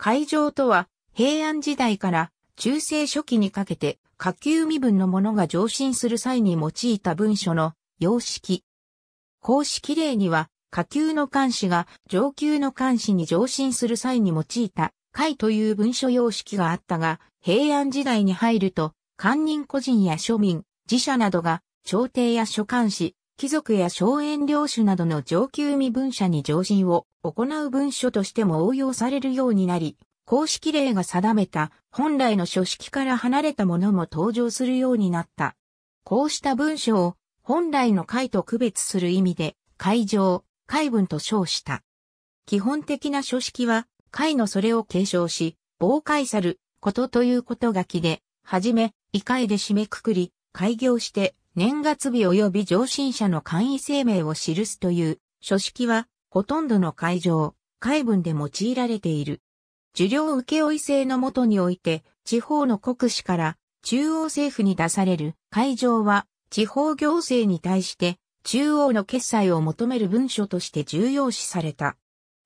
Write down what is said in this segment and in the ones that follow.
会場とは、平安時代から中世初期にかけて、下級身分の者が上申する際に用いた文書の様式。公式例には、下級の監視が上級の監視に上申する際に用いた、会という文書様式があったが、平安時代に入ると、官人個人や庶民、自社などが、朝廷や諸監視、貴族や荘園領主などの上級身分者に上申を行う文書としても応用されるようになり、公式例が定めた本来の書式から離れたものも登場するようになった。こうした文書を本来の解と区別する意味で、会上、会文と称した。基本的な書式は、会のそれを継承し、妨害さることということがきで、はじめ、異会で締めくくり、開業して、年月日及び上申者の簡易声明を記すという書式は、ほとんどの会場、海文で用いられている。受領請負制のもとにおいて、地方の国司から中央政府に出される会場は、地方行政に対して中央の決裁を求める文書として重要視された。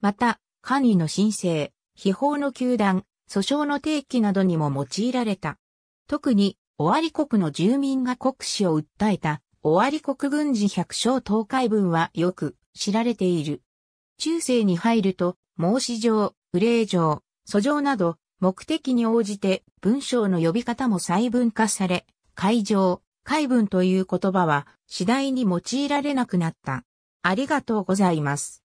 また、管理の申請、秘宝の球団、訴訟の提起などにも用いられた。特に、尾張国の住民が国史を訴えた、尾張国軍事百姓東海文はよく知られている。中世に入ると、孟子上、憂状、訴状など、目的に応じて文章の呼び方も細分化され、会場、海文という言葉は次第に用いられなくなった。ありがとうございます。